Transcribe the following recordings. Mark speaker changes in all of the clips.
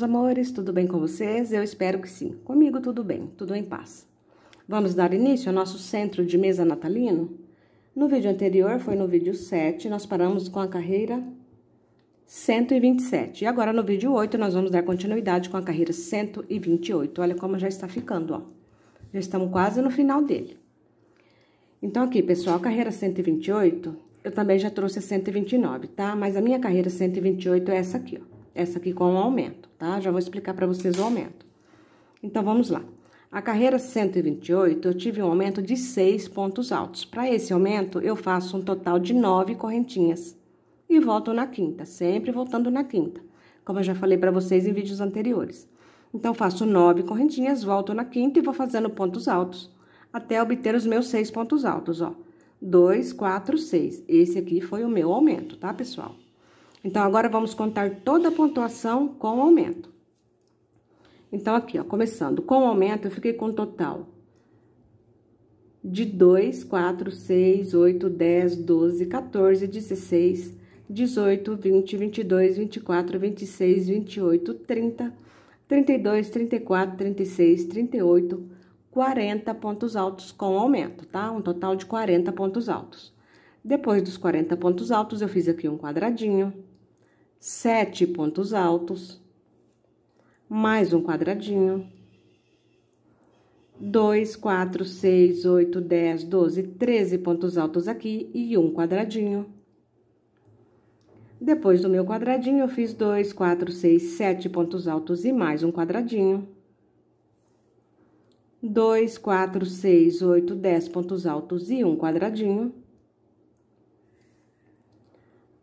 Speaker 1: meus amores, tudo bem com vocês? Eu espero que sim. Comigo tudo bem, tudo em paz. Vamos dar início ao nosso centro de mesa natalino? No vídeo anterior, foi no vídeo 7, nós paramos com a carreira 127. E agora no vídeo 8, nós vamos dar continuidade com a carreira 128. Olha como já está ficando, ó. Já estamos quase no final dele. Então, aqui, pessoal, carreira 128, eu também já trouxe a 129, tá? Mas a minha carreira 128 é essa aqui, ó. Essa aqui com o aumento, tá? Já vou explicar para vocês o aumento. Então, vamos lá. A carreira 128, eu tive um aumento de 6 pontos altos. Para esse aumento, eu faço um total de 9 correntinhas. E volto na quinta, sempre voltando na quinta. Como eu já falei para vocês em vídeos anteriores. Então, faço 9 correntinhas, volto na quinta e vou fazendo pontos altos. Até obter os meus 6 pontos altos, ó. 2, 4, 6. Esse aqui foi o meu aumento, tá, pessoal? Então, agora vamos contar toda a pontuação com aumento. Então, aqui, ó, começando com o aumento, eu fiquei com um total de 2, 4, 6, 8, 10, 12, 14, 16, 18, 20, 22, 24, 26, 28, 30, 32, 34, 36, 38, 40 pontos altos com aumento, tá? Um total de 40 pontos altos. Depois dos 40 pontos altos, eu fiz aqui um quadradinho sete pontos altos, mais um quadradinho, dois, quatro, seis, oito, dez, doze, treze pontos altos aqui e um quadradinho. Depois do meu quadradinho, eu fiz dois, quatro, seis, sete pontos altos e mais um quadradinho. dois, quatro, seis, oito, dez pontos altos e um quadradinho.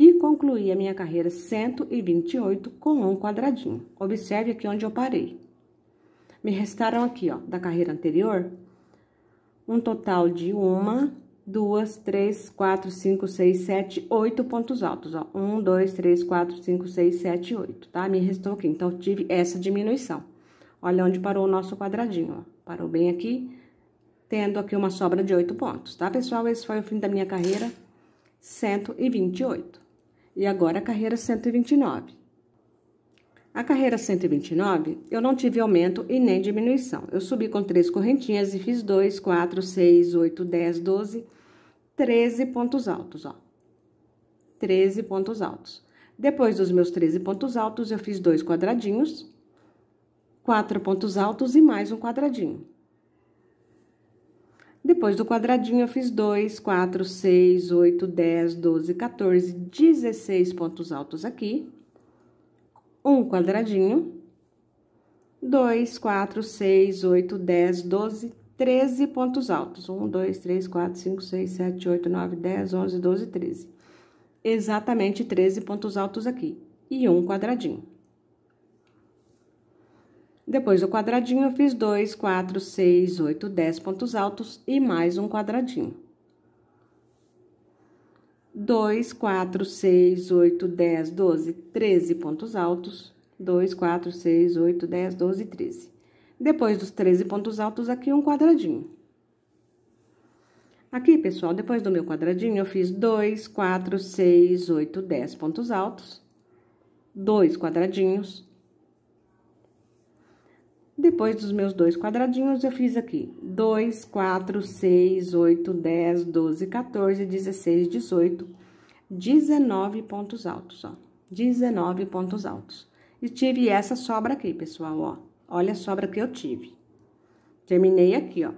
Speaker 1: e concluí a minha carreira 128 com um quadradinho. Observe aqui onde eu parei. Me restaram aqui, ó, da carreira anterior, um total de uma, duas, três, quatro, cinco, seis, sete, oito pontos altos, ó. Um, dois, três, quatro, cinco, seis, sete, oito, tá? Me restou aqui, então, tive essa diminuição. Olha onde parou o nosso quadradinho, ó. Parou bem aqui, tendo aqui uma sobra de oito pontos, tá, pessoal? Esse foi o fim da minha carreira 128 e agora a carreira 129. A carreira 129, eu não tive aumento e nem diminuição. Eu subi com três correntinhas e fiz 2, 4, 6, 8, 10, 12, 13 pontos altos, ó. 13 pontos altos. Depois dos meus 13 pontos altos, eu fiz dois quadradinhos, quatro pontos altos e mais um quadradinho. Depois do quadradinho, eu fiz 2, 4, 6, 8, 10, 12, 14, 16 pontos altos aqui. Um quadradinho. 2, 4, 6, 8, 10, 12, 13 pontos altos. 1, 2, 3, 4, 5, 6, 7, 8, 9, 10, 11, 12, 13. Exatamente 13 pontos altos aqui. E um quadradinho. Depois do quadradinho, eu fiz 2, 4, 6, 8, 10 pontos altos e mais um quadradinho. 2, 4, 6, 8, 10, 12, 13 pontos altos. 2, 4, 6, 8, 10, 12, 13. Depois dos 13 pontos altos, aqui um quadradinho. Aqui, pessoal, depois do meu quadradinho, eu fiz 2, 4, 6, 8, 10 pontos altos. Dois quadradinhos depois dos meus dois quadradinhos, eu fiz aqui 2, 4, 6, 8, 10, 12, 14, 16, 18, 19 pontos altos, ó. 19 pontos altos. E tive essa sobra aqui, pessoal, ó. Olha a sobra que eu tive. Terminei aqui, ó.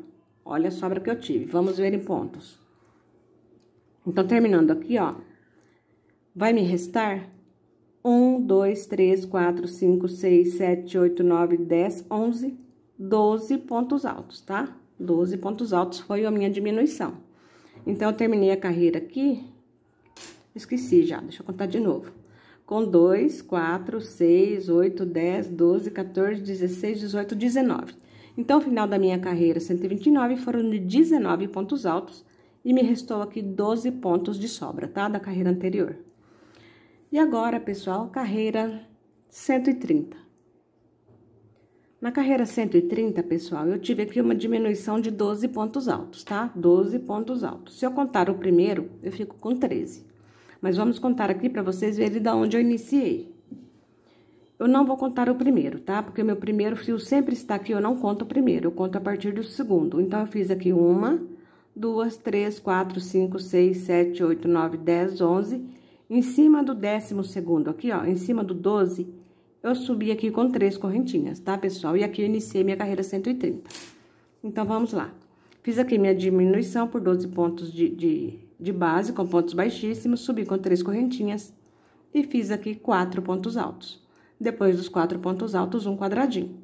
Speaker 1: Olha a sobra que eu tive. Vamos ver em pontos. Então, terminando aqui, ó. Vai me restar 1, 2, 3, 4, 5, 6, 7, 8, 9, 10, 11, 12 pontos altos, tá? 12 pontos altos foi a minha diminuição. Então, eu terminei a carreira aqui, esqueci já, deixa eu contar de novo. Com 2, 4, 6, 8, 10, 12, 14, 16, 18, 19. Então, o final da minha carreira, 129, foram de 19 pontos altos e me restou aqui 12 pontos de sobra, tá? Da carreira anterior. E agora, pessoal, carreira 130. Na carreira 130, pessoal, eu tive aqui uma diminuição de 12 pontos altos, tá? 12 pontos altos. Se eu contar o primeiro, eu fico com 13. Mas vamos contar aqui para vocês verem da onde eu iniciei. Eu não vou contar o primeiro, tá? Porque o meu primeiro fio sempre está aqui, eu não conto o primeiro, eu conto a partir do segundo. Então, eu fiz aqui uma, duas, três, quatro, cinco, seis, sete, oito, nove, dez, onze... Em cima do décimo segundo aqui, ó, em cima do 12, eu subi aqui com três correntinhas, tá, pessoal? E aqui eu iniciei minha carreira 130. Então, vamos lá. Fiz aqui minha diminuição por 12 pontos de, de, de base, com pontos baixíssimos, subi com três correntinhas e fiz aqui quatro pontos altos. Depois dos quatro pontos altos, um quadradinho.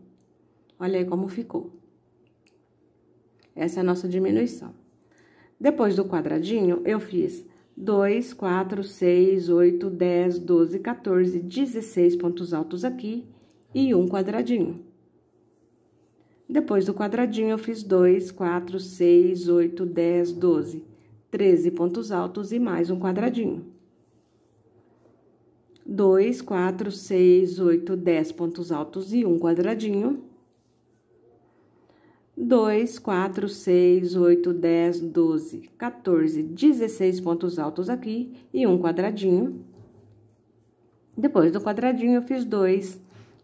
Speaker 1: Olha aí como ficou. Essa é a nossa diminuição. Depois do quadradinho, eu fiz 2, 4, 6, 8, 10, 12, 14, 16 pontos altos aqui e um quadradinho. Depois do quadradinho, eu fiz 2, 4, 6, 8, 10, 12, 13 pontos altos e mais um quadradinho. 2, 4, 6, 8, 10 pontos altos e um quadradinho. 2, 4, 6, 8, 10, 12, 14, 16 pontos altos aqui e um quadradinho. Depois do quadradinho, eu fiz 2,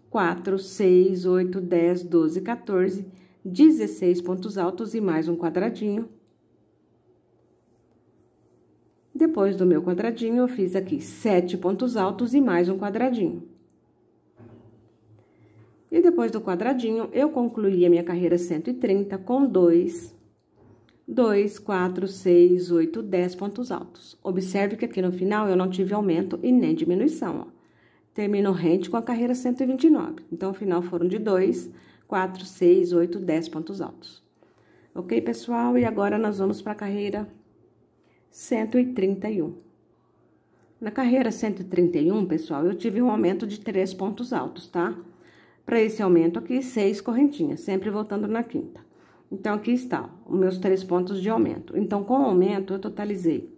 Speaker 1: 4, 6, 8, 10, 12, 14, 16 pontos altos e mais um quadradinho. Depois do meu quadradinho, eu fiz aqui 7 pontos altos e mais um quadradinho. E depois do quadradinho, eu concluí a minha carreira 130 com 2, 2, 4, 6, 8, 10 pontos altos. Observe que aqui no final eu não tive aumento e nem diminuição, ó. Termino rente com a carreira 129. Então, o final foram de 2, 4, 6, 8, 10 pontos altos. Ok, pessoal? E agora nós vamos para a carreira 131. Na carreira 131, pessoal, eu tive um aumento de 3 pontos altos, tá? Tá? para esse aumento aqui, seis correntinhas, sempre voltando na quinta. Então, aqui está, os meus três pontos de aumento. Então, com o aumento, eu totalizei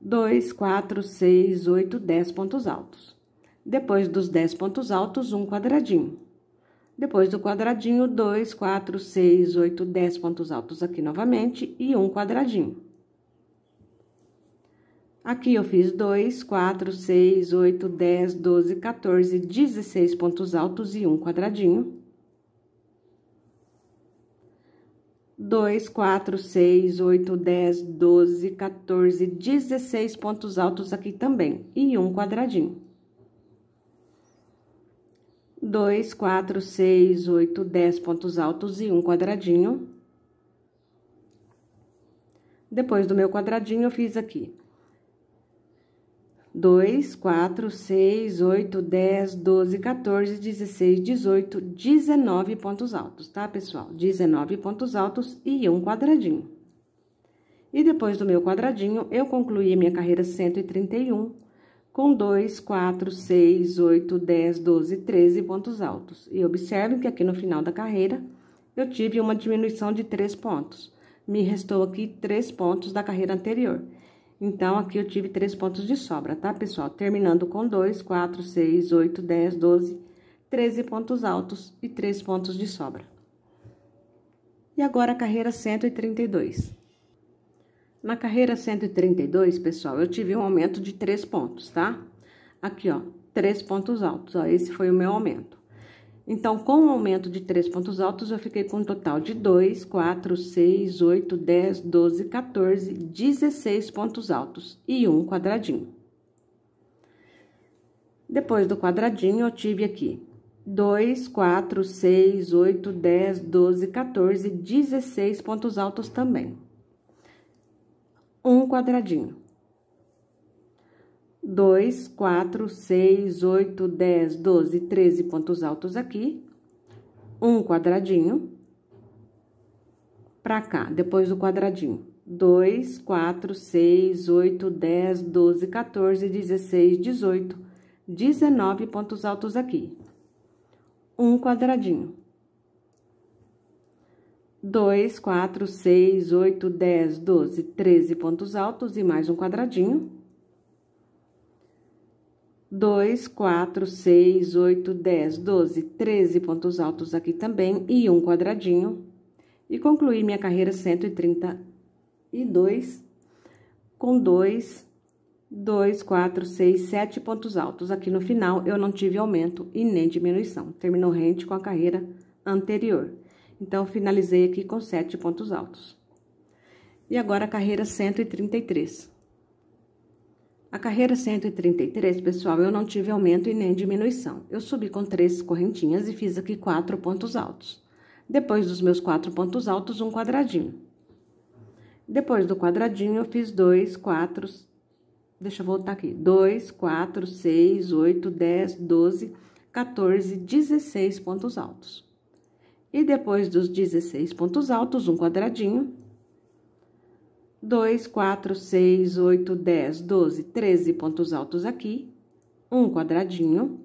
Speaker 1: dois, quatro, seis, oito, dez pontos altos. Depois dos dez pontos altos, um quadradinho. Depois do quadradinho, dois, quatro, seis, oito, dez pontos altos aqui novamente e um quadradinho. Aqui eu fiz 2, 4, 6, 8, 10, 12, 14, 16 pontos altos e um quadradinho. 2, 4, 6, 8, 10, 12, 14, 16 pontos altos aqui também e um quadradinho. 2, 4, 6, 8, 10 pontos altos e um quadradinho. Depois do meu quadradinho, eu fiz aqui 2, 4, 6, 8, 10, 12, 14, 16, 18, 19 pontos altos, tá, pessoal? 19 pontos altos e um quadradinho. E depois do meu quadradinho, eu concluí a minha carreira 131 com 2, 4, 6, 8, 10, 12, 13 pontos altos. E observe que aqui no final da carreira, eu tive uma diminuição de 3 pontos. Me restou aqui 3 pontos da carreira anterior. Então, aqui eu tive três pontos de sobra, tá, pessoal? Terminando com dois, quatro, seis, oito, dez, doze, treze pontos altos e três pontos de sobra. E agora, a carreira 132. Na carreira 132, pessoal, eu tive um aumento de três pontos, tá? Aqui, ó, três pontos altos, ó, esse foi o meu aumento. Então, com o aumento de três pontos altos, eu fiquei com um total de 2, 4, 6, 8, 10, 12, 14, 16 pontos altos e um quadradinho. Depois do quadradinho, eu tive aqui 2, 4, 6, 8, 10, 12, 14, 16 pontos altos também. Um quadradinho. 2, 4, 6, 8, 10, 12, 13 pontos altos aqui. Um quadradinho. para cá, depois do quadradinho. 2, 4, 6, 8, 10, 12, 14, 16, 18, 19 pontos altos aqui. Um quadradinho. 2, 4, 6, 8, 10, 12, 13 pontos altos e mais um quadradinho 2, 4, 6, 8, 10, 12, 13 pontos altos aqui também e um quadradinho. E concluí minha carreira 132 com 2, 2, 4, 6, 7 pontos altos. Aqui no final eu não tive aumento e nem diminuição. Terminou rente com a carreira anterior. Então, finalizei aqui com 7 pontos altos. E agora a carreira 133. A carreira 133, pessoal, eu não tive aumento e nem diminuição. Eu subi com três correntinhas e fiz aqui quatro pontos altos. Depois dos meus quatro pontos altos, um quadradinho. Depois do quadradinho, eu fiz dois, quatro, deixa eu voltar aqui, dois, quatro, seis, oito, dez, doze, quatorze, dezesseis pontos altos. E depois dos 16 pontos altos, um quadradinho, 2, 4, 6, 8, 10, 12, 13 pontos altos aqui, um quadradinho.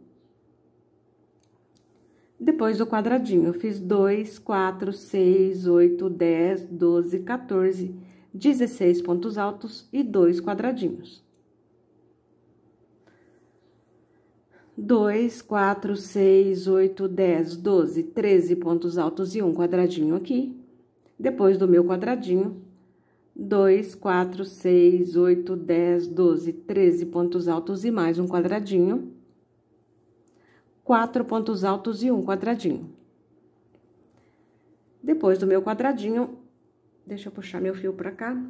Speaker 1: Depois do quadradinho, eu fiz 2, 4, 6, 8, 10, 12, 14, 16 pontos altos e dois quadradinhos. 2, 4, 6, 8, 10, 12, 13 pontos altos e um quadradinho aqui. Depois do meu quadradinho, 2, 4, 6, 8, 10, 12, 13 pontos altos e mais um quadradinho. 4 pontos altos e um quadradinho. Depois do meu quadradinho, deixa eu puxar meu fio para cá.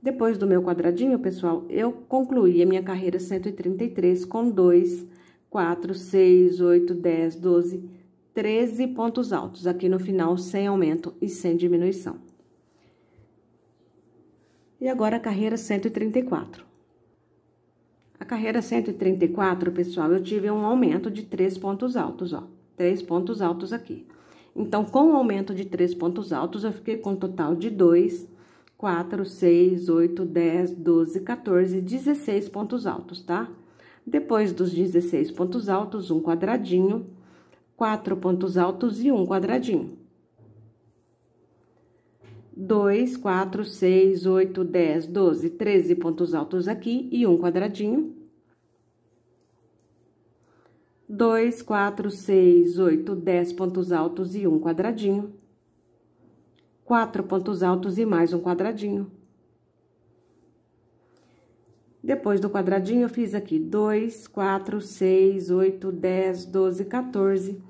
Speaker 1: Depois do meu quadradinho, pessoal, eu concluí a minha carreira 133 com 2, 4, 6, 8, 10, 12, 13 pontos altos. Aqui no final, sem aumento e sem diminuição. E agora a carreira 134. A carreira 134, pessoal, eu tive um aumento de três pontos altos, ó. Três pontos altos aqui. Então, com o aumento de três pontos altos, eu fiquei com um total de dois, quatro, seis, oito, dez, doze, quatorze, dezesseis pontos altos, tá? Depois dos 16 pontos altos, um quadradinho, quatro pontos altos e um quadradinho. 2, 4, 6, 8, 10, 12, 13 pontos altos aqui e um quadradinho. 2, 4, 6, 8, 10 pontos altos e um quadradinho. 4 pontos altos e mais um quadradinho. Depois do quadradinho, eu fiz aqui 2, 4, 6, 8, 10, 12, 14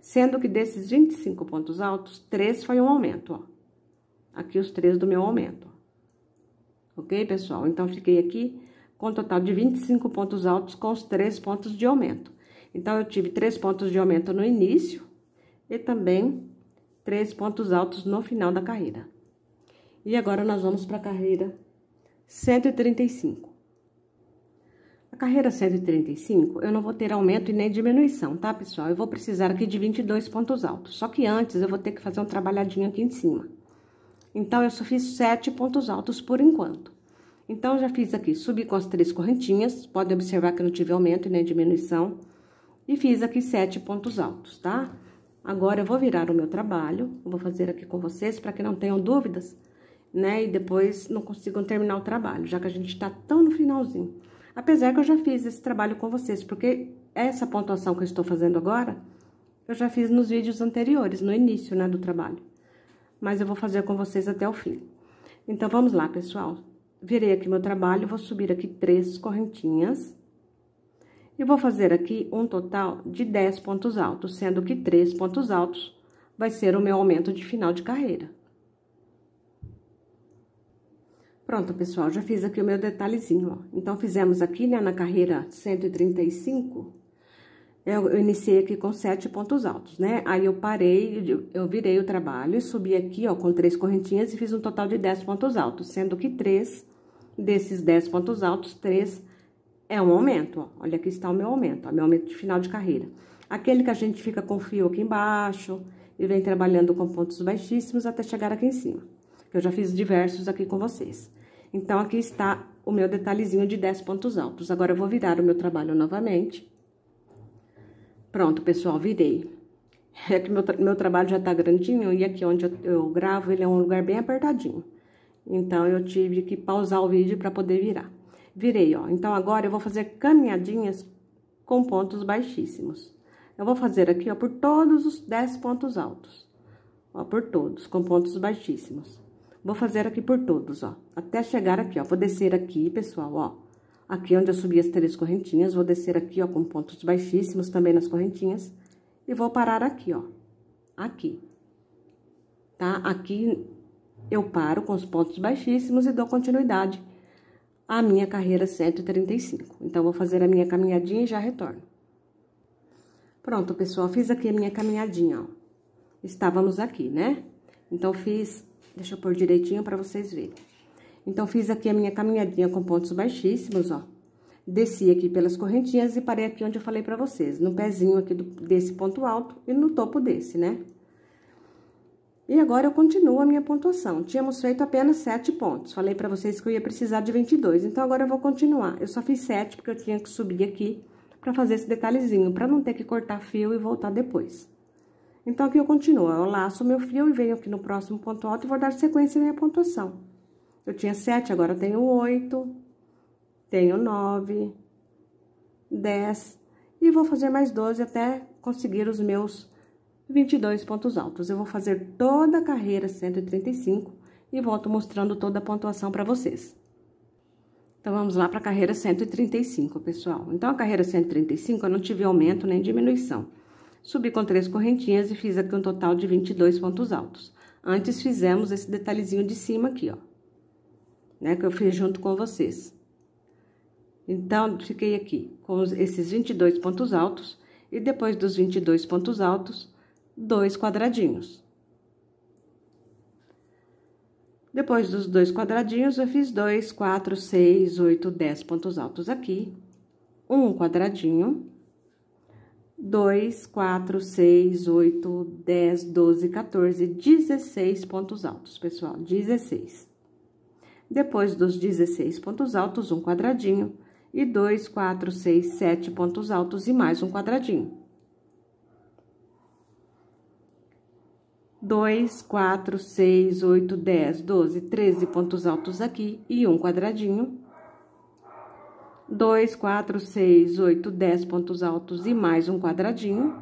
Speaker 1: Sendo que desses 25 pontos altos, três foi um aumento, ó. Aqui os três do meu aumento. Ok, pessoal? Então, fiquei aqui com um total de 25 pontos altos com os três pontos de aumento. Então, eu tive três pontos de aumento no início e também três pontos altos no final da carreira. E agora, nós vamos para a carreira 135 carreira 135, eu não vou ter aumento e nem diminuição, tá, pessoal? Eu vou precisar aqui de 22 pontos altos. Só que antes, eu vou ter que fazer um trabalhadinho aqui em cima. Então, eu só fiz 7 pontos altos por enquanto. Então, já fiz aqui, subi com as três correntinhas. Pode observar que eu não tive aumento e nem diminuição. E fiz aqui 7 pontos altos, tá? Agora, eu vou virar o meu trabalho. vou fazer aqui com vocês, para que não tenham dúvidas, né? E depois não consigam terminar o trabalho, já que a gente tá tão no finalzinho. Apesar que eu já fiz esse trabalho com vocês, porque essa pontuação que eu estou fazendo agora, eu já fiz nos vídeos anteriores, no início, né, do trabalho. Mas eu vou fazer com vocês até o fim. Então, vamos lá, pessoal. Virei aqui meu trabalho, vou subir aqui três correntinhas. E vou fazer aqui um total de dez pontos altos, sendo que três pontos altos vai ser o meu aumento de final de carreira. Pronto, pessoal, já fiz aqui o meu detalhezinho, ó. Então, fizemos aqui, né, na carreira 135, eu, eu iniciei aqui com sete pontos altos, né? Aí, eu parei, eu virei o trabalho e subi aqui, ó, com três correntinhas e fiz um total de dez pontos altos, sendo que três desses dez pontos altos, três é um aumento, ó. Olha, aqui está o meu aumento, ó, meu aumento de final de carreira. Aquele que a gente fica com fio aqui embaixo e vem trabalhando com pontos baixíssimos até chegar aqui em cima. Eu já fiz diversos aqui com vocês. Então, aqui está o meu detalhezinho de 10 pontos altos. Agora, eu vou virar o meu trabalho novamente. Pronto, pessoal, virei. É que meu, tra meu trabalho já tá grandinho e aqui onde eu, eu, gravo, ele é um lugar bem apertadinho. Então, eu tive que pausar o vídeo para poder virar. Virei, ó. Então, agora eu vou fazer caminhadinhas com pontos baixíssimos. Eu vou fazer aqui, ó, por todos os 10 pontos altos. Ó, por todos, com pontos baixíssimos. Vou fazer aqui por todos, ó, até chegar aqui, ó. Vou descer aqui, pessoal, ó. Aqui onde eu subi as três correntinhas, vou descer aqui, ó, com pontos baixíssimos também nas correntinhas. E vou parar aqui, ó. Aqui. Tá? Aqui eu paro com os pontos baixíssimos e dou continuidade à minha carreira 135. Então, vou fazer a minha caminhadinha e já retorno. Pronto, pessoal, fiz aqui a minha caminhadinha, ó. Estávamos aqui, né? Então, fiz Deixa eu pôr direitinho pra vocês verem. Então, fiz aqui a minha caminhadinha com pontos baixíssimos, ó. Desci aqui pelas correntinhas e parei aqui onde eu falei pra vocês. No pezinho aqui do, desse ponto alto e no topo desse, né? E agora eu continuo a minha pontuação. Tínhamos feito apenas sete pontos. Falei pra vocês que eu ia precisar de 22, então agora eu vou continuar. Eu só fiz sete porque eu tinha que subir aqui pra fazer esse detalhezinho, pra não ter que cortar fio e voltar depois. Então, aqui eu continuo. Eu laço o meu fio e venho aqui no próximo ponto alto e vou dar sequência à minha pontuação. Eu tinha sete, agora eu tenho oito, tenho nove, dez e vou fazer mais doze até conseguir os meus 22 pontos altos. Eu vou fazer toda a carreira 135 e volto mostrando toda a pontuação para vocês. Então, vamos lá para a carreira 135, pessoal. Então, a carreira 135 eu não tive aumento nem diminuição. Subi com três correntinhas e fiz aqui um total de 22 pontos altos. Antes fizemos esse detalhezinho de cima aqui, ó. Né, que eu fiz junto com vocês. Então, fiquei aqui com esses 22 pontos altos e depois dos 22 pontos altos, dois quadradinhos. Depois dos dois quadradinhos, eu fiz dois, quatro, seis, oito, dez pontos altos aqui, um quadradinho, 2, 4, 6, 8, 10, 12, 14, 16 pontos altos, pessoal, 16. Depois dos 16 pontos altos, um quadradinho, e 2, 4, 6, 7 pontos altos e mais um quadradinho. 2, 4, 6, 8, 10, 12, 13 pontos altos aqui e um quadradinho. 2, 4, 6, 8, 10 pontos altos e mais um quadradinho.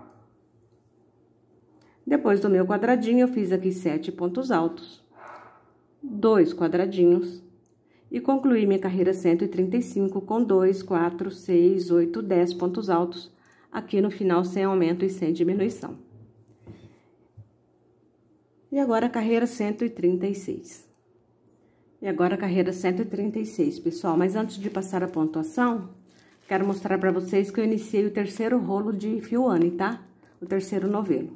Speaker 1: Depois do meu quadradinho, eu fiz aqui sete pontos altos, dois quadradinhos, e concluí minha carreira 135 com 2, 4, 6, 8, 10 pontos altos, aqui no final sem aumento e sem diminuição. E agora, a carreira 136. E agora, a carreira 136, pessoal. Mas antes de passar a pontuação, quero mostrar para vocês que eu iniciei o terceiro rolo de fio Anne, tá? O terceiro novelo.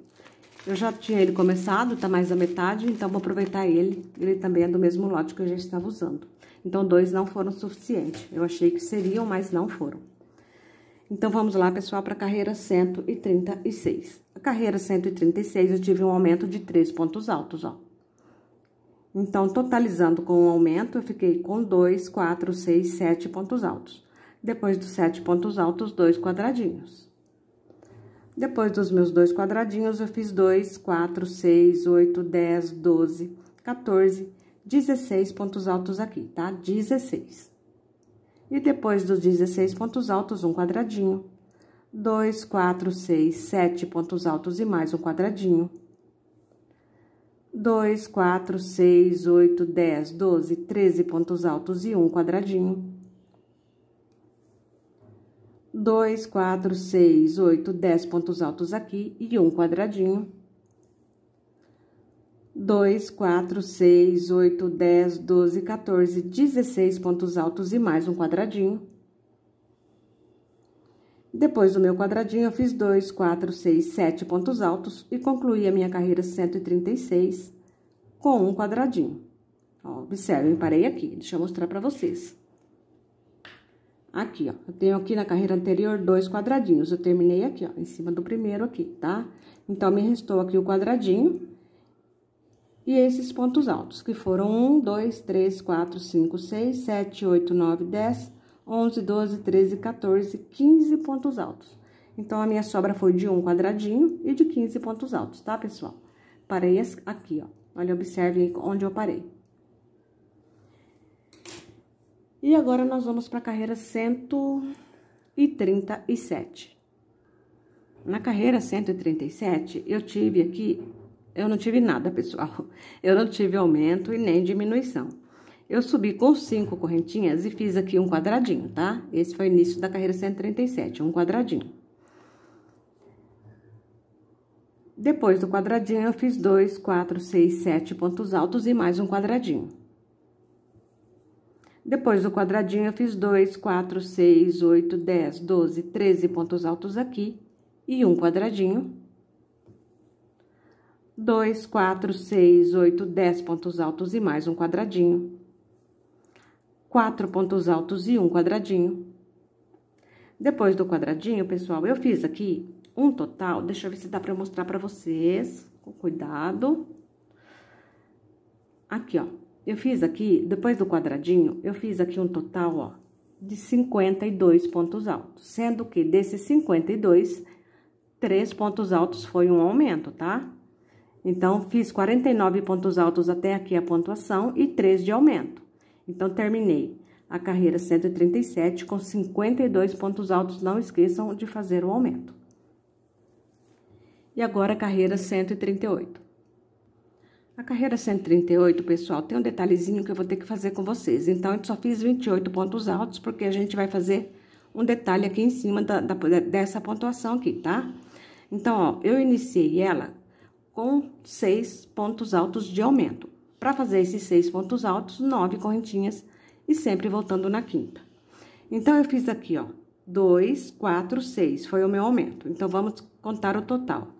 Speaker 1: Eu já tinha ele começado, tá mais da metade, então vou aproveitar ele. Ele também é do mesmo lote que eu já estava usando. Então, dois não foram suficientes. Eu achei que seriam, mas não foram. Então, vamos lá, pessoal, para a carreira 136. A carreira 136, eu tive um aumento de três pontos altos, ó. Então, totalizando com o aumento, eu fiquei com 2, 4, 6, 7 pontos altos. Depois dos 7 pontos altos, dois quadradinhos. Depois dos meus dois quadradinhos, eu fiz 2, 4, 6, 8, 10, 12, 14, 16 pontos altos aqui, tá? 16. E depois dos 16 pontos altos, um quadradinho. 2, 4, 6, 7 pontos altos e mais um quadradinho. 2, 4, 6, 8, 10, 12, 13 pontos altos e um quadradinho. 2, 4, 6, 8, 10 pontos altos aqui e um quadradinho. 2, 4, 6, 8, 10, 12, 14, 16 pontos altos e mais um quadradinho. Depois do meu quadradinho, eu fiz 2, 4, 6, 7 pontos altos e concluí a minha carreira 136 com um quadradinho. Ó, observem, parei aqui, deixa eu mostrar para vocês. Aqui, ó, eu tenho aqui na carreira anterior dois quadradinhos, eu terminei aqui, ó, em cima do primeiro aqui, tá? Então, me restou aqui o quadradinho e esses pontos altos, que foram 1, 2, 3, 4, 5, 6, 7, 8, 9, 10, 11. 11, 12, 13, 14, 15 pontos altos. Então, a minha sobra foi de um quadradinho e de 15 pontos altos, tá, pessoal? Parei aqui, ó. Olha, observem onde eu parei. E agora, nós vamos para a carreira 137. Na carreira 137, eu tive aqui... Eu não tive nada, pessoal. Eu não tive aumento e nem diminuição. Eu subi com cinco correntinhas e fiz aqui um quadradinho, tá? Esse foi o início da carreira 137, um quadradinho. Depois do quadradinho, eu fiz dois, quatro, seis, sete pontos altos e mais um quadradinho. Depois do quadradinho, eu fiz dois, quatro, seis, oito, dez, doze, treze pontos altos aqui e um quadradinho. Dois, quatro, seis, oito, dez pontos altos e mais um quadradinho quatro pontos altos e um quadradinho. Depois do quadradinho, pessoal, eu fiz aqui um total, deixa eu ver se dá pra mostrar pra vocês, com cuidado. Aqui, ó, eu fiz aqui, depois do quadradinho, eu fiz aqui um total, ó, de 52 pontos altos, sendo que desses 52, três pontos altos foi um aumento, tá? Então, fiz 49 pontos altos até aqui a pontuação e três de aumento. Então, terminei a carreira 137 com 52 pontos altos. Não esqueçam de fazer o aumento. E agora, a carreira 138. A carreira 138, pessoal, tem um detalhezinho que eu vou ter que fazer com vocês. Então, eu só fiz 28 pontos altos, porque a gente vai fazer um detalhe aqui em cima da, da, dessa pontuação aqui, tá? Então, ó, eu iniciei ela com seis pontos altos de aumento. Para fazer esses seis pontos altos, nove correntinhas e sempre voltando na quinta. Então, eu fiz aqui, ó, dois, quatro, seis, foi o meu aumento. Então, vamos contar o total.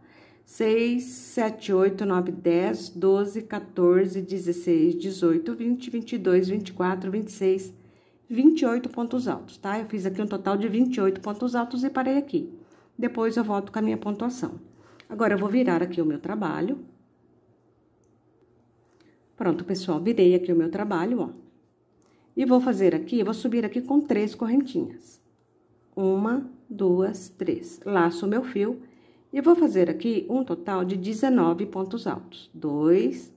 Speaker 1: Seis, sete, oito, nove, dez, doze, dezesseis, dezoito, vinte, vinte e dois, vinte e quatro, vinte e seis, vinte e oito pontos altos, tá? Eu fiz aqui um total de vinte e oito pontos altos e parei aqui. Depois eu volto com a minha pontuação. Agora, eu vou virar aqui o meu trabalho. Pronto, pessoal, virei aqui o meu trabalho, ó. E vou fazer aqui, vou subir aqui com três correntinhas. Uma, duas, três. Laço o meu fio e vou fazer aqui um total de 19 pontos altos. Dois,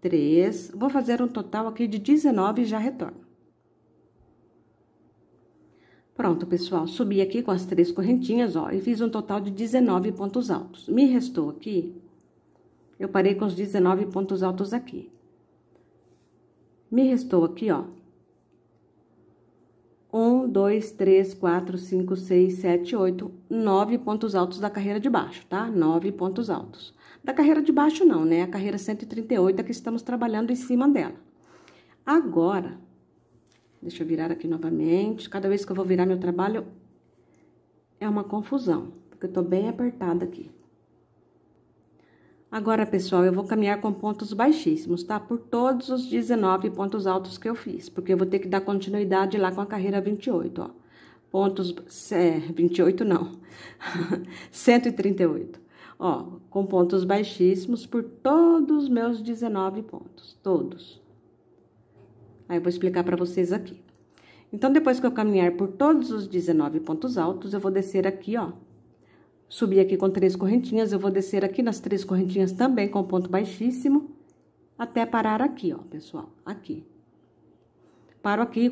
Speaker 1: três. Vou fazer um total aqui de 19 e já retorno. Pronto, pessoal, subi aqui com as três correntinhas, ó, e fiz um total de 19 pontos altos. Me restou aqui eu parei com os 19 pontos altos aqui. Me restou aqui, ó. 1, 2, 3, 4, 5, 6, 7, 8, 9 pontos altos da carreira de baixo, tá? 9 pontos altos. Da carreira de baixo não, né? A carreira 138 é que estamos trabalhando em cima dela. Agora, deixa eu virar aqui novamente. Cada vez que eu vou virar meu trabalho, é uma confusão, porque eu tô bem apertada aqui. Agora, pessoal, eu vou caminhar com pontos baixíssimos, tá? Por todos os 19 pontos altos que eu fiz, porque eu vou ter que dar continuidade lá com a carreira 28, ó. Pontos, é, 28 não, 138. Ó, com pontos baixíssimos por todos os meus 19 pontos, todos. Aí, eu vou explicar pra vocês aqui. Então, depois que eu caminhar por todos os 19 pontos altos, eu vou descer aqui, ó, Subi aqui com três correntinhas, eu vou descer aqui nas três correntinhas também com ponto baixíssimo, até parar aqui, ó, pessoal, aqui. Paro aqui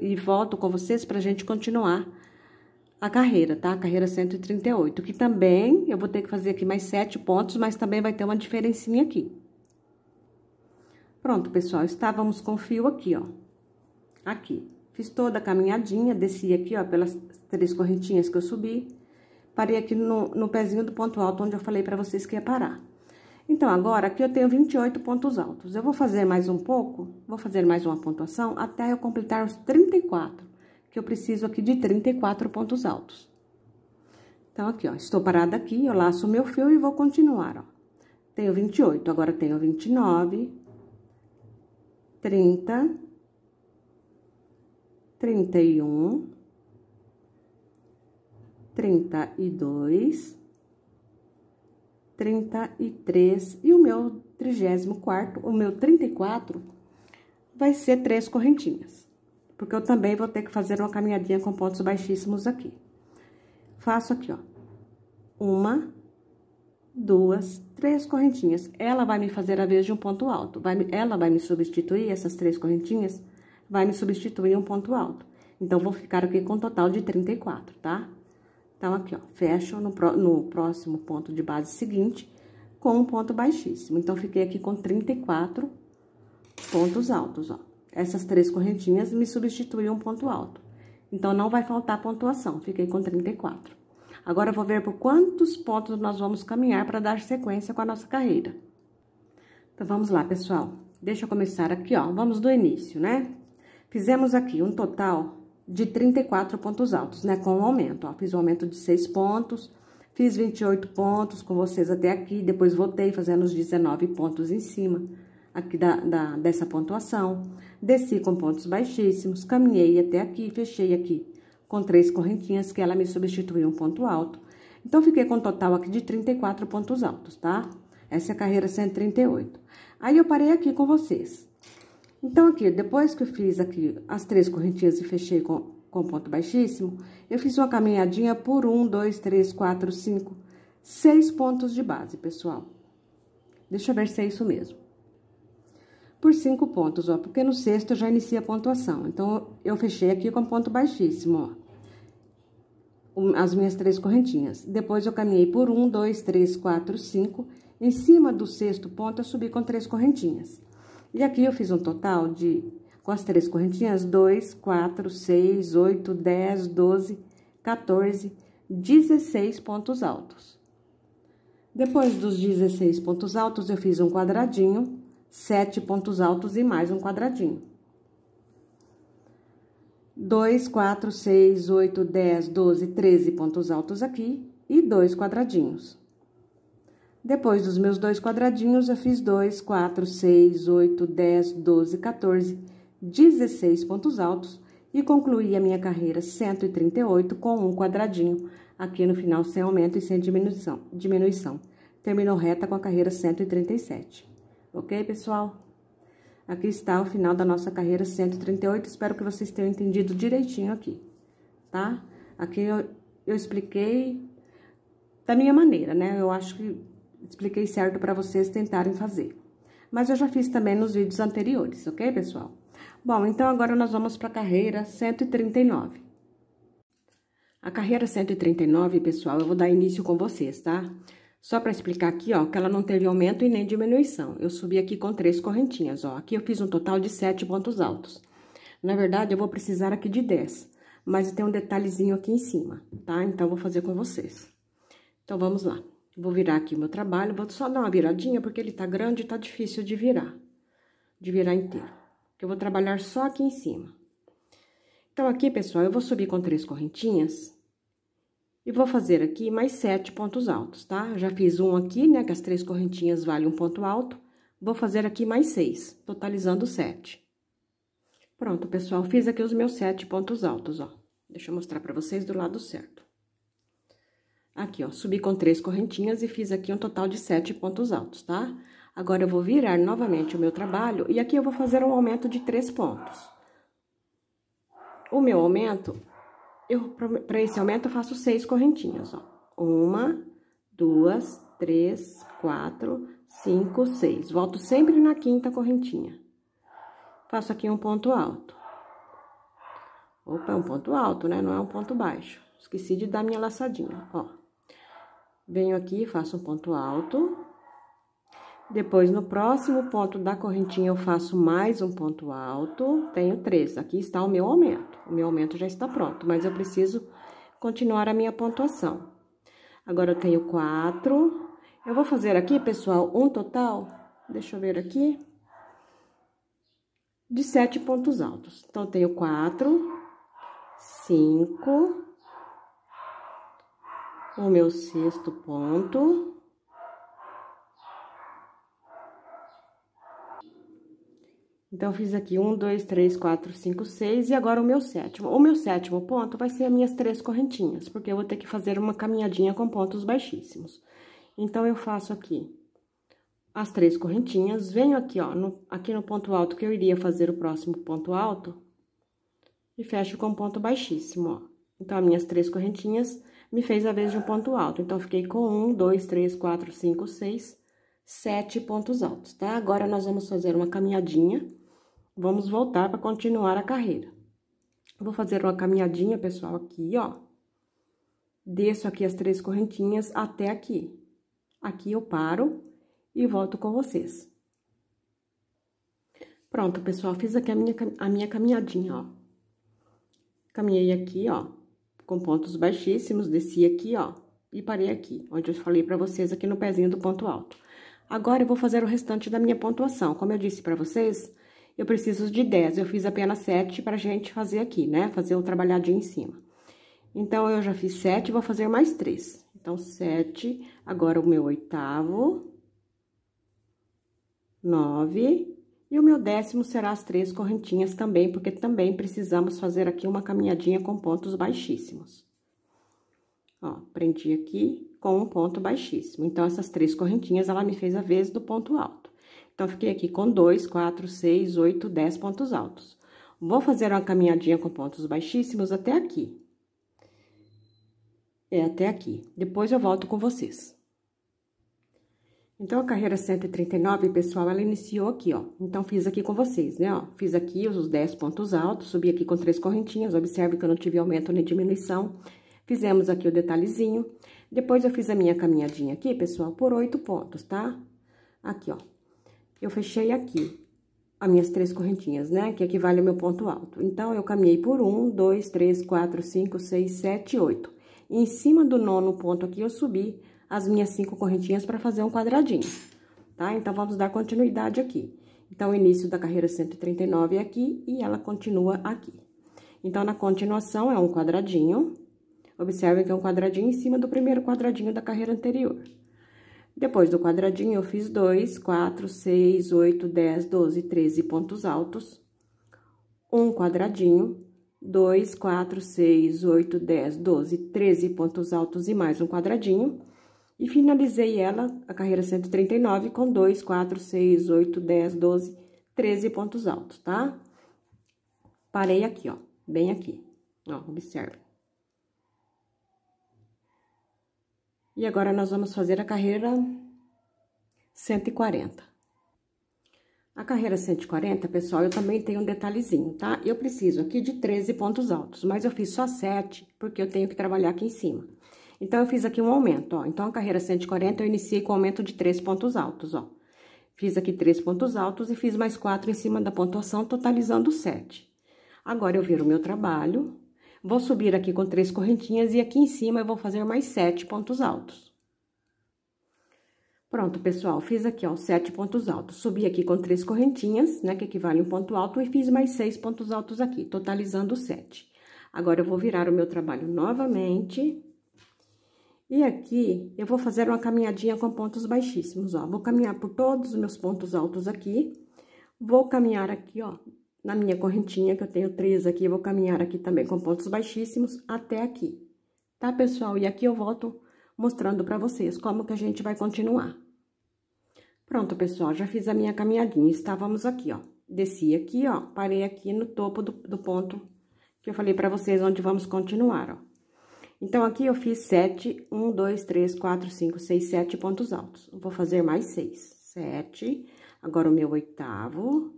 Speaker 1: e volto com vocês pra gente continuar a carreira, tá? A carreira 138, que também eu vou ter que fazer aqui mais sete pontos, mas também vai ter uma diferencinha aqui. Pronto, pessoal, estávamos com fio aqui, ó. Aqui. Fiz toda a caminhadinha, desci aqui, ó, pelas três correntinhas que eu subi Parei aqui no, no pezinho do ponto alto, onde eu falei para vocês que ia parar. Então, agora, aqui eu tenho 28 pontos altos. Eu vou fazer mais um pouco, vou fazer mais uma pontuação, até eu completar os 34, que eu preciso aqui de 34 pontos altos. Então, aqui, ó, estou parada aqui, eu laço o meu fio e vou continuar, ó. Tenho 28, agora tenho 29, 30, 31, trinta e dois, trinta e três, e o meu trigésimo quarto, o meu trinta e quatro, vai ser três correntinhas. Porque eu também vou ter que fazer uma caminhadinha com pontos baixíssimos aqui. Faço aqui, ó. Uma, duas, três correntinhas. Ela vai me fazer a vez de um ponto alto. Vai, ela vai me substituir, essas três correntinhas, vai me substituir um ponto alto. Então, vou ficar aqui com um total de 34, tá? Então, aqui, ó, fecho no, no próximo ponto de base seguinte com um ponto baixíssimo. Então, fiquei aqui com 34 pontos altos, ó. Essas três correntinhas me substituíam um ponto alto. Então, não vai faltar pontuação, fiquei com 34. Agora, vou ver por quantos pontos nós vamos caminhar para dar sequência com a nossa carreira. Então, vamos lá, pessoal. Deixa eu começar aqui, ó, vamos do início, né? Fizemos aqui um total de 34 pontos altos, né? Com o aumento, ó. Fiz um aumento de 6 pontos, fiz 28 pontos com vocês até aqui, depois voltei fazendo os 19 pontos em cima aqui da, da, dessa pontuação. Desci com pontos baixíssimos, caminhei até aqui, fechei aqui com três correntinhas que ela me substituiu um ponto alto. Então, fiquei com um total aqui de 34 pontos altos, tá? Essa é a carreira 138. Aí, eu parei aqui com vocês. Então, aqui, depois que eu fiz aqui as três correntinhas e fechei com, com ponto baixíssimo, eu fiz uma caminhadinha por um, dois, três, quatro, cinco, seis pontos de base, pessoal. Deixa eu ver se é isso mesmo. Por cinco pontos, ó, porque no sexto eu já inicia a pontuação. Então, eu fechei aqui com ponto baixíssimo, ó as minhas três correntinhas. Depois, eu caminhei por um, dois, três, quatro, cinco. Em cima do sexto ponto, eu subi com três correntinhas. E aqui eu fiz um total de, com as três correntinhas, 2, 4, 6, 8, 10, 12, 14, 16 pontos altos. Depois dos 16 pontos altos, eu fiz um quadradinho, 7 pontos altos e mais um quadradinho. 2, 4, 6, 8, 10, 12, 13 pontos altos aqui e dois quadradinhos. Depois dos meus dois quadradinhos, eu fiz dois, quatro, seis, oito, 10, 12, 14, 16 pontos altos e concluí a minha carreira 138 com um quadradinho, aqui no final sem aumento e sem diminuição. diminuição. Terminou reta com a carreira 137. Ok, pessoal? Aqui está o final da nossa carreira 138, espero que vocês tenham entendido direitinho aqui, tá? Aqui eu, eu expliquei da minha maneira, né? Eu acho que expliquei certo para vocês tentarem fazer. Mas eu já fiz também nos vídeos anteriores, ok, pessoal? Bom, então agora nós vamos para a carreira 139. A carreira 139, pessoal, eu vou dar início com vocês, tá? Só para explicar aqui, ó, que ela não teve aumento e nem diminuição. Eu subi aqui com três correntinhas, ó. Aqui eu fiz um total de sete pontos altos. Na verdade, eu vou precisar aqui de dez, mas tem um detalhezinho aqui em cima, tá? Então, eu vou fazer com vocês. Então, vamos lá. Vou virar aqui meu trabalho, vou só dar uma viradinha, porque ele tá grande e tá difícil de virar, de virar inteiro. Porque eu vou trabalhar só aqui em cima. Então, aqui, pessoal, eu vou subir com três correntinhas e vou fazer aqui mais sete pontos altos, tá? Eu já fiz um aqui, né, que as três correntinhas valem um ponto alto. Vou fazer aqui mais seis, totalizando sete. Pronto, pessoal, fiz aqui os meus sete pontos altos, ó. Deixa eu mostrar pra vocês do lado certo. Aqui, ó, subi com três correntinhas e fiz aqui um total de sete pontos altos, tá? Agora, eu vou virar novamente o meu trabalho e aqui eu vou fazer um aumento de três pontos. O meu aumento, eu, pra esse aumento, eu faço seis correntinhas, ó. Uma, duas, três, quatro, cinco, seis. Volto sempre na quinta correntinha. Faço aqui um ponto alto. Opa, é um ponto alto, né? Não é um ponto baixo. Esqueci de dar minha laçadinha, ó. Venho aqui, faço um ponto alto. Depois, no próximo ponto da correntinha, eu faço mais um ponto alto. Tenho três. Aqui está o meu aumento. O meu aumento já está pronto, mas eu preciso continuar a minha pontuação. Agora, eu tenho quatro. Eu vou fazer aqui, pessoal, um total, deixa eu ver aqui, de sete pontos altos. Então, eu tenho quatro, cinco, o meu sexto ponto. Então, fiz aqui um, dois, três, quatro, cinco, seis, e agora o meu sétimo. O meu sétimo ponto vai ser as minhas três correntinhas, porque eu vou ter que fazer uma caminhadinha com pontos baixíssimos. Então, eu faço aqui as três correntinhas, venho aqui, ó, no, aqui no ponto alto que eu iria fazer o próximo ponto alto, e fecho com ponto baixíssimo, ó. Então, as minhas três correntinhas me fez a vez de um ponto alto. Então, fiquei com um, dois, três, quatro, cinco, seis, sete pontos altos, tá? Agora, nós vamos fazer uma caminhadinha, vamos voltar para continuar a carreira. Vou fazer uma caminhadinha, pessoal, aqui, ó. Desço aqui as três correntinhas até aqui. Aqui eu paro e volto com vocês. Pronto, pessoal, fiz aqui a minha, a minha caminhadinha, ó. Caminhei aqui, ó, com pontos baixíssimos, desci aqui, ó, e parei aqui, onde eu falei pra vocês aqui no pezinho do ponto alto. Agora, eu vou fazer o restante da minha pontuação. Como eu disse pra vocês, eu preciso de 10, eu fiz apenas 7 pra gente fazer aqui, né? Fazer o trabalhadinho em cima. Então, eu já fiz 7, vou fazer mais 3. Então, 7, agora o meu oitavo, 9, e o meu décimo será as três correntinhas também, porque também precisamos fazer aqui uma caminhadinha com pontos baixíssimos. Ó, prendi aqui com um ponto baixíssimo. Então, essas três correntinhas, ela me fez a vez do ponto alto. Então, fiquei aqui com dois, quatro, seis, oito, dez pontos altos. Vou fazer uma caminhadinha com pontos baixíssimos até aqui. É, até aqui. Depois eu volto com vocês. Então, a carreira 139, pessoal, ela iniciou aqui, ó. Então, fiz aqui com vocês, né, ó. Fiz aqui os 10 pontos altos, subi aqui com três correntinhas, observe que eu não tive aumento nem diminuição. Fizemos aqui o detalhezinho. Depois, eu fiz a minha caminhadinha aqui, pessoal, por oito pontos, tá? Aqui, ó. Eu fechei aqui as minhas três correntinhas, né, que equivale ao meu ponto alto. Então, eu caminhei por um, dois, três, quatro, cinco, seis, sete, oito. E em cima do nono ponto aqui, eu subi as minhas cinco correntinhas para fazer um quadradinho, tá? Então, vamos dar continuidade aqui. Então, o início da carreira 139 é aqui e ela continua aqui. Então, na continuação, é um quadradinho. Observe que é um quadradinho em cima do primeiro quadradinho da carreira anterior. Depois do quadradinho, eu fiz dois, quatro, seis, oito, dez, doze, treze pontos altos. Um quadradinho, dois, quatro, seis, oito, dez, doze, treze pontos altos e mais um quadradinho. E finalizei ela, a carreira 139, com 2, 4, 6, 8, 10, 12, 13 pontos altos, tá? Parei aqui, ó, bem aqui, ó, observa. E agora, nós vamos fazer a carreira 140. A carreira 140, pessoal, eu também tenho um detalhezinho, tá? Eu preciso aqui de 13 pontos altos, mas eu fiz só 7, porque eu tenho que trabalhar aqui em cima. Então, eu fiz aqui um aumento, ó. Então, a carreira 140 eu iniciei com aumento de três pontos altos, ó. Fiz aqui três pontos altos e fiz mais quatro em cima da pontuação, totalizando sete. Agora, eu viro o meu trabalho, vou subir aqui com três correntinhas e aqui em cima eu vou fazer mais sete pontos altos. Pronto, pessoal, fiz aqui, ó, sete pontos altos. Subi aqui com três correntinhas, né, que equivale a um ponto alto, e fiz mais seis pontos altos aqui, totalizando sete. Agora, eu vou virar o meu trabalho novamente. E aqui, eu vou fazer uma caminhadinha com pontos baixíssimos, ó. Vou caminhar por todos os meus pontos altos aqui. Vou caminhar aqui, ó, na minha correntinha, que eu tenho três aqui, vou caminhar aqui também com pontos baixíssimos até aqui. Tá, pessoal? E aqui eu volto mostrando pra vocês como que a gente vai continuar. Pronto, pessoal, já fiz a minha caminhadinha, estávamos aqui, ó. Desci aqui, ó, parei aqui no topo do, do ponto que eu falei pra vocês onde vamos continuar, ó. Então, aqui eu fiz sete, um, dois, três, quatro, cinco, seis, sete pontos altos. vou fazer mais seis. Sete, agora o meu oitavo,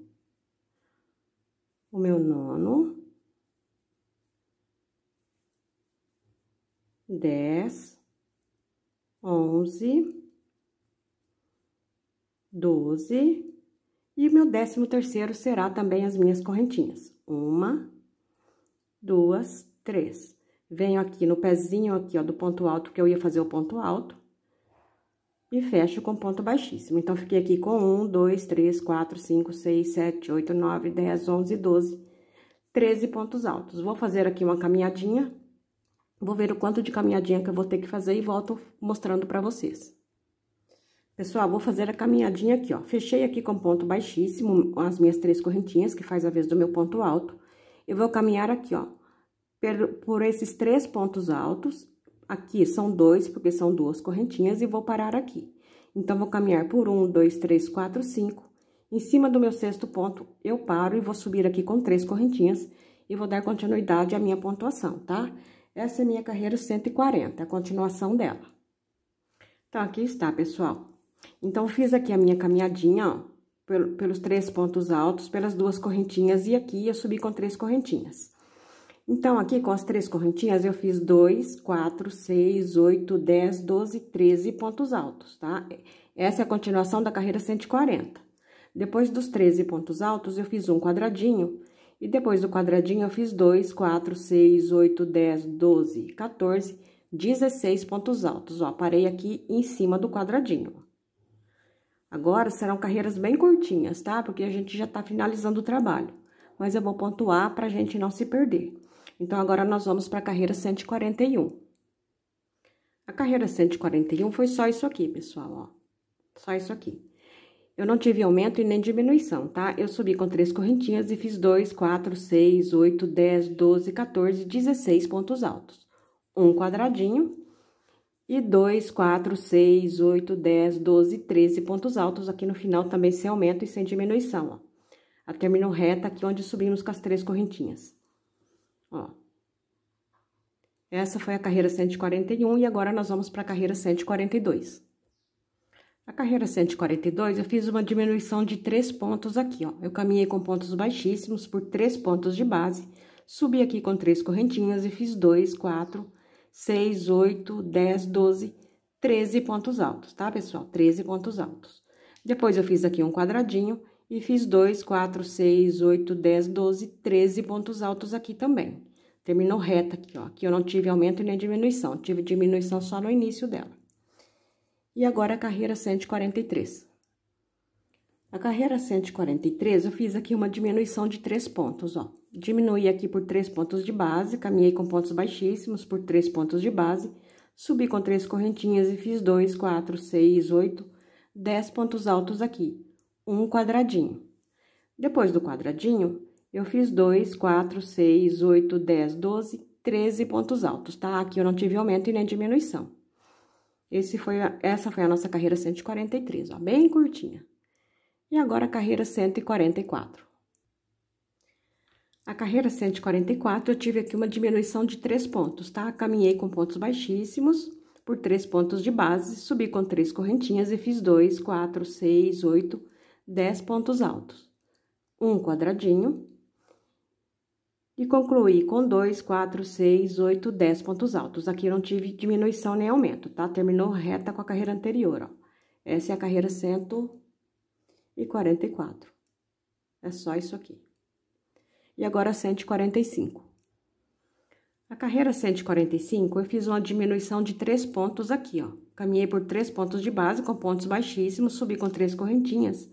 Speaker 1: o meu nono, dez, onze, doze, e o meu décimo terceiro será também as minhas correntinhas. Uma, duas, três. Venho aqui no pezinho aqui, ó, do ponto alto, que eu ia fazer o ponto alto. E fecho com ponto baixíssimo. Então, fiquei aqui com um, dois, três, quatro, cinco, seis, sete, oito, nove, dez, onze, doze, treze pontos altos. Vou fazer aqui uma caminhadinha. Vou ver o quanto de caminhadinha que eu vou ter que fazer e volto mostrando pra vocês. Pessoal, vou fazer a caminhadinha aqui, ó. Fechei aqui com ponto baixíssimo as minhas três correntinhas, que faz a vez do meu ponto alto. Eu vou caminhar aqui, ó, por esses três pontos altos, aqui são dois, porque são duas correntinhas, e vou parar aqui. Então, vou caminhar por um, dois, três, quatro, cinco. Em cima do meu sexto ponto, eu paro e vou subir aqui com três correntinhas e vou dar continuidade à minha pontuação, tá? Essa é minha carreira 140, a continuação dela. Então, aqui está, pessoal. Então, fiz aqui a minha caminhadinha, ó, pelos três pontos altos, pelas duas correntinhas, e aqui eu subi com três correntinhas. Então, aqui com as três correntinhas, eu fiz dois, quatro, seis, oito, dez, doze, treze pontos altos, tá? Essa é a continuação da carreira 140. Depois dos 13 pontos altos, eu fiz um quadradinho, e depois do quadradinho, eu fiz dois, quatro, seis, oito, dez, doze, 14, 16 pontos altos, ó. Parei aqui em cima do quadradinho. Agora, serão carreiras bem curtinhas, tá? Porque a gente já tá finalizando o trabalho. Mas eu vou pontuar pra gente não se perder. Então, agora nós vamos para a carreira 141. A carreira 141 foi só isso aqui, pessoal, ó. Só isso aqui. Eu não tive aumento e nem diminuição, tá? Eu subi com três correntinhas e fiz dois, quatro, seis, oito, dez, doze, quatorze, dezesseis pontos altos. Um quadradinho e dois, quatro, seis, oito, dez, doze, treze pontos altos aqui no final também sem aumento e sem diminuição, ó. A termino reta aqui onde subimos com as três correntinhas. Ó. Essa foi a carreira 141 e agora nós vamos para a carreira 142. A carreira 142, eu fiz uma diminuição de três pontos aqui, ó. Eu caminhei com pontos baixíssimos por três pontos de base, subi aqui com três correntinhas e fiz dois, quatro, seis, oito, dez, doze, treze pontos altos, tá, pessoal? Treze pontos altos. Depois, eu fiz aqui um quadradinho e fiz 2, 4, 6, 8, 10, 12, 13 pontos altos aqui também. Terminou reta aqui, ó. Aqui eu não tive aumento nem diminuição. Tive diminuição só no início dela. E agora, a carreira 143. A carreira 143, eu fiz aqui uma diminuição de três pontos, ó. Diminui aqui por três pontos de base, caminhei com pontos baixíssimos por três pontos de base, subi com três correntinhas e fiz dois, quatro, seis, oito, dez pontos altos aqui um quadradinho. Depois do quadradinho, eu fiz 2, 4, 6, 8, 10, 12, 13 pontos altos, tá? Aqui eu não tive aumento e nem diminuição. Esse foi a, essa foi a nossa carreira 143, ó, bem curtinha. E agora a carreira 144. A carreira 144, eu tive aqui uma diminuição de três pontos, tá? Caminhei com pontos baixíssimos por três pontos de base, subi com três correntinhas e fiz 2, 4, 6, 8, 10 pontos altos. Um quadradinho. E concluí com 2, 4, 6, 8, 10 pontos altos. Aqui eu não tive diminuição nem aumento, tá? Terminou reta com a carreira anterior, ó. Essa é a carreira 144. É só isso aqui. E agora 145. A carreira 145, eu fiz uma diminuição de três pontos aqui, ó. Caminhei por três pontos de base com pontos baixíssimos, subi com três correntinhas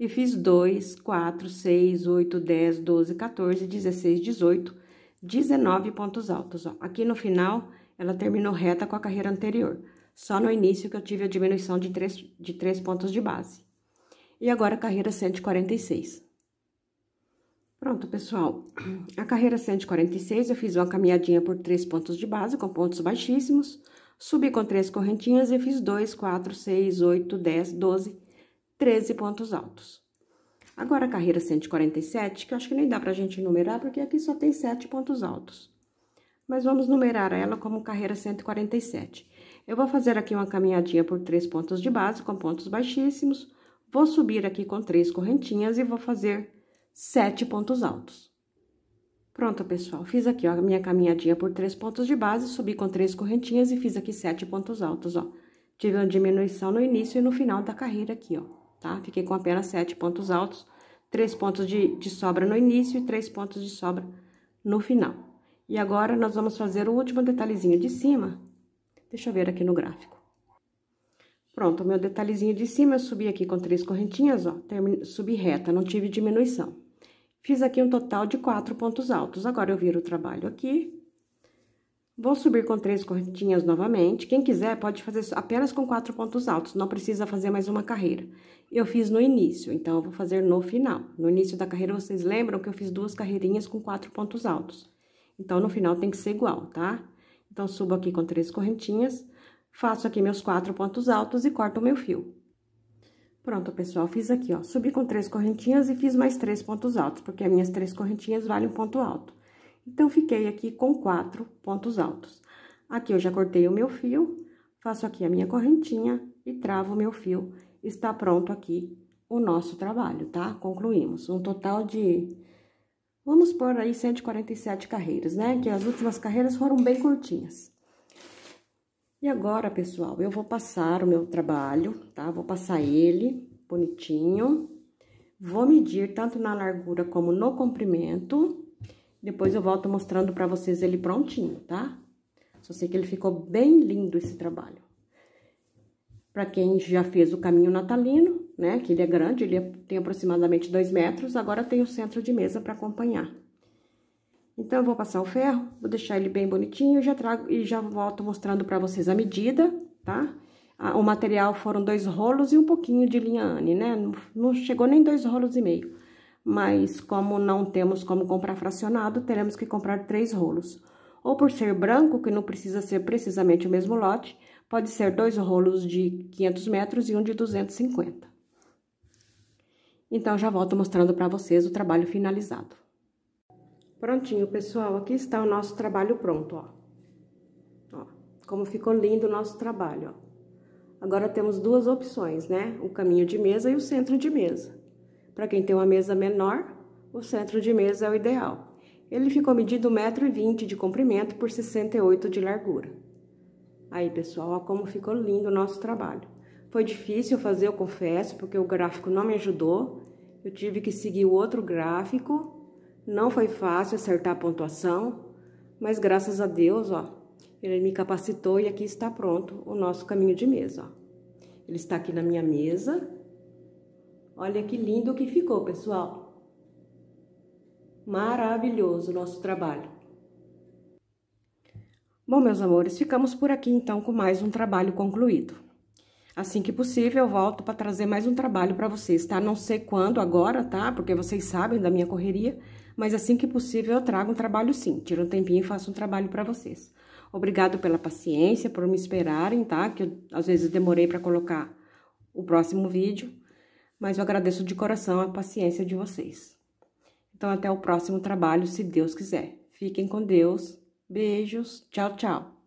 Speaker 1: e fiz 2, 4, 6, 8, 10, 12, 14, 16, 18, 19 pontos altos, ó. Aqui no final, ela terminou reta com a carreira anterior, só no início que eu tive a diminuição de 3, de 3 pontos de base. E agora, a carreira 146. Pronto, pessoal. A carreira 146, eu fiz uma caminhadinha por 3 pontos de base, com pontos baixíssimos, subi com três correntinhas e fiz 2, 4, 6, 8, 10, 12, 13 pontos altos. Agora, a carreira 147, que eu acho que nem dá pra gente numerar, porque aqui só tem 7 pontos altos. Mas vamos numerar ela como carreira 147. Eu vou fazer aqui uma caminhadinha por três pontos de base com pontos baixíssimos, vou subir aqui com três correntinhas e vou fazer sete pontos altos. Pronto, pessoal, fiz aqui, ó, a minha caminhadinha por três pontos de base, subi com três correntinhas e fiz aqui sete pontos altos, ó. Tive uma diminuição no início e no final da carreira aqui, ó tá? Fiquei com apenas sete pontos altos, três pontos de, de sobra no início e três pontos de sobra no final. E agora, nós vamos fazer o último detalhezinho de cima. Deixa eu ver aqui no gráfico. Pronto, o meu detalhezinho de cima, eu subi aqui com três correntinhas, ó, subi reta, não tive diminuição. Fiz aqui um total de quatro pontos altos. Agora, eu viro o trabalho aqui, Vou subir com três correntinhas novamente. Quem quiser pode fazer apenas com quatro pontos altos, não precisa fazer mais uma carreira. Eu fiz no início, então eu vou fazer no final. No início da carreira, vocês lembram que eu fiz duas carreirinhas com quatro pontos altos. Então, no final tem que ser igual, tá? Então, subo aqui com três correntinhas, faço aqui meus quatro pontos altos e corto o meu fio. Pronto, pessoal, fiz aqui, ó, subi com três correntinhas e fiz mais três pontos altos, porque as minhas três correntinhas valem um ponto alto. Então, fiquei aqui com quatro pontos altos. Aqui eu já cortei o meu fio, faço aqui a minha correntinha e travo o meu fio. Está pronto aqui o nosso trabalho, tá? Concluímos. Um total de, vamos por aí, 147 carreiras, né? Que as últimas carreiras foram bem curtinhas. E agora, pessoal, eu vou passar o meu trabalho, tá? Vou passar ele bonitinho. Vou medir tanto na largura como no comprimento. Depois eu volto mostrando pra vocês ele prontinho, tá? Só sei que ele ficou bem lindo esse trabalho. Pra quem já fez o caminho natalino, né? Que ele é grande, ele tem aproximadamente 2 metros. Agora tem o centro de mesa pra acompanhar. Então, eu vou passar o ferro, vou deixar ele bem bonitinho já trago, e já volto mostrando pra vocês a medida, tá? O material foram dois rolos e um pouquinho de linha Anne, né? Não chegou nem dois rolos e meio mas como não temos como comprar fracionado, teremos que comprar três rolos. Ou por ser branco, que não precisa ser precisamente o mesmo lote, pode ser dois rolos de 500 metros e um de 250. Então, já volto mostrando para vocês o trabalho finalizado. Prontinho, pessoal, aqui está o nosso trabalho pronto, ó. ó como ficou lindo o nosso trabalho, ó. Agora temos duas opções, né? O caminho de mesa e o centro de mesa. Para quem tem uma mesa menor, o centro de mesa é o ideal. Ele ficou medido 1,20m de comprimento por 68 de largura. Aí, pessoal, como ficou lindo o nosso trabalho. Foi difícil fazer, eu confesso, porque o gráfico não me ajudou. Eu tive que seguir o outro gráfico. Não foi fácil acertar a pontuação, mas graças a Deus, ó, ele me capacitou e aqui está pronto o nosso caminho de mesa, ó. Ele está aqui na minha mesa, Olha que lindo que ficou, pessoal. Maravilhoso o nosso trabalho. Bom, meus amores, ficamos por aqui então com mais um trabalho concluído. Assim que possível, eu volto para trazer mais um trabalho para vocês, tá? Não sei quando agora, tá? Porque vocês sabem da minha correria, mas assim que possível eu trago um trabalho sim. Tiro um tempinho e faço um trabalho para vocês. Obrigado pela paciência, por me esperarem, tá? Que eu, às vezes demorei para colocar o próximo vídeo mas eu agradeço de coração a paciência de vocês. Então, até o próximo trabalho, se Deus quiser. Fiquem com Deus. Beijos. Tchau, tchau.